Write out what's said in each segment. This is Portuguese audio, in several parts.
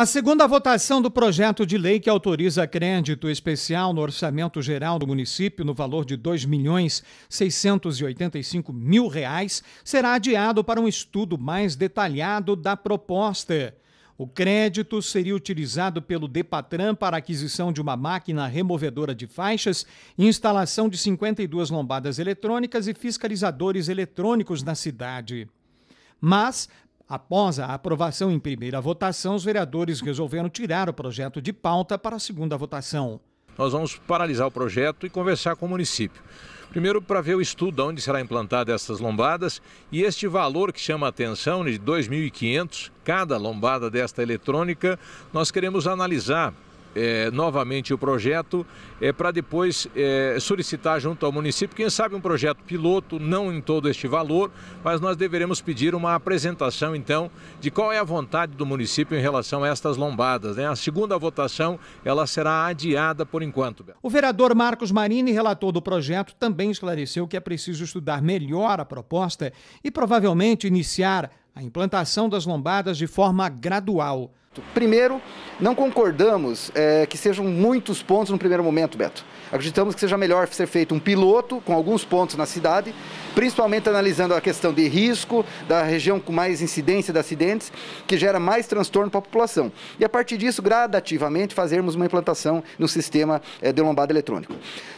A segunda votação do projeto de lei que autoriza crédito especial no orçamento geral do município no valor de R$ reais será adiado para um estudo mais detalhado da proposta. O crédito seria utilizado pelo Depatran para aquisição de uma máquina removedora de faixas, instalação de 52 lombadas eletrônicas e fiscalizadores eletrônicos na cidade. Mas, Após a aprovação em primeira votação, os vereadores resolveram tirar o projeto de pauta para a segunda votação. Nós vamos paralisar o projeto e conversar com o município. Primeiro, para ver o estudo onde será implantada essas lombadas e este valor que chama a atenção né, de 2.500 cada lombada desta eletrônica, nós queremos analisar é, novamente o projeto é, para depois é, solicitar junto ao município, quem sabe um projeto piloto, não em todo este valor, mas nós deveremos pedir uma apresentação então de qual é a vontade do município em relação a estas lombadas. Né? A segunda votação ela será adiada por enquanto. O vereador Marcos Marini, relator do projeto, também esclareceu que é preciso estudar melhor a proposta e provavelmente iniciar a implantação das lombadas de forma gradual. Primeiro, não concordamos é, que sejam muitos pontos no primeiro momento, Beto. Acreditamos que seja melhor ser feito um piloto com alguns pontos na cidade, principalmente analisando a questão de risco, da região com mais incidência de acidentes, que gera mais transtorno para a população. E a partir disso, gradativamente, fazermos uma implantação no sistema é, de lombada eletrônico.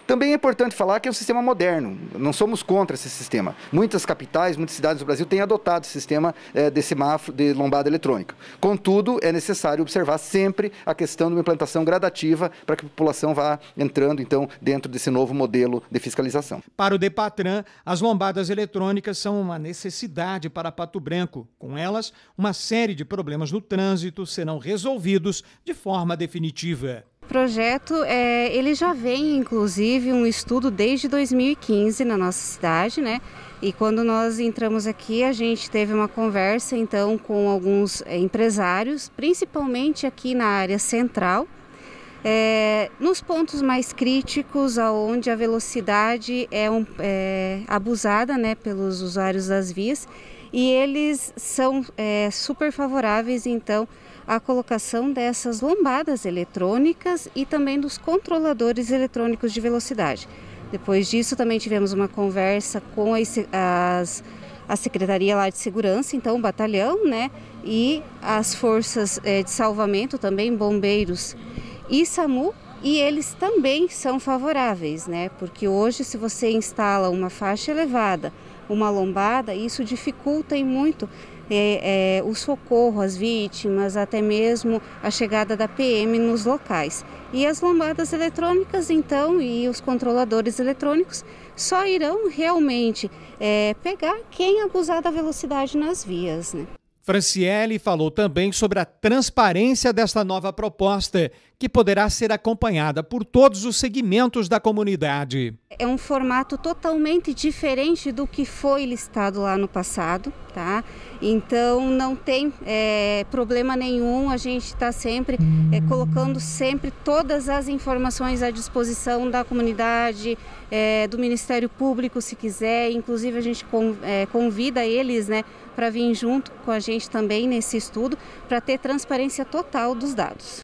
Também é importante falar que é um sistema moderno, não somos contra esse sistema. Muitas capitais, muitas cidades do Brasil têm adotado o sistema é, de semáforo de lombada eletrônica. Contudo, é necessário necessário observar sempre a questão de uma implantação gradativa para que a população vá entrando, então, dentro desse novo modelo de fiscalização. Para o Depatran, as lombadas eletrônicas são uma necessidade para Pato Branco. Com elas, uma série de problemas no trânsito serão resolvidos de forma definitiva projeto é, ele já vem, inclusive, um estudo desde 2015 na nossa cidade, né? E quando nós entramos aqui, a gente teve uma conversa então com alguns é, empresários, principalmente aqui na área central, é, nos pontos mais críticos, aonde a velocidade é, um, é abusada né, pelos usuários das vias e eles são é, super favoráveis então à colocação dessas lombadas eletrônicas e também dos controladores eletrônicos de velocidade. Depois disso também tivemos uma conversa com as, as a Secretaria lá de Segurança, então o batalhão, né? E as forças é, de salvamento também, bombeiros e SAMU, e eles também são favoráveis, né? Porque hoje se você instala uma faixa elevada uma lombada, isso dificulta e muito é, é, o socorro às vítimas, até mesmo a chegada da PM nos locais. E as lombadas eletrônicas, então, e os controladores eletrônicos só irão realmente é, pegar quem abusar da velocidade nas vias. Né? Franciele falou também sobre a transparência desta nova proposta, que poderá ser acompanhada por todos os segmentos da comunidade. É um formato totalmente diferente do que foi listado lá no passado, tá? Então não tem é, problema nenhum, a gente está sempre é, colocando sempre todas as informações à disposição da comunidade, é, do Ministério Público, se quiser. Inclusive a gente é, convida eles, né, para vir junto com a gente também nesse estudo, para ter transparência total dos dados.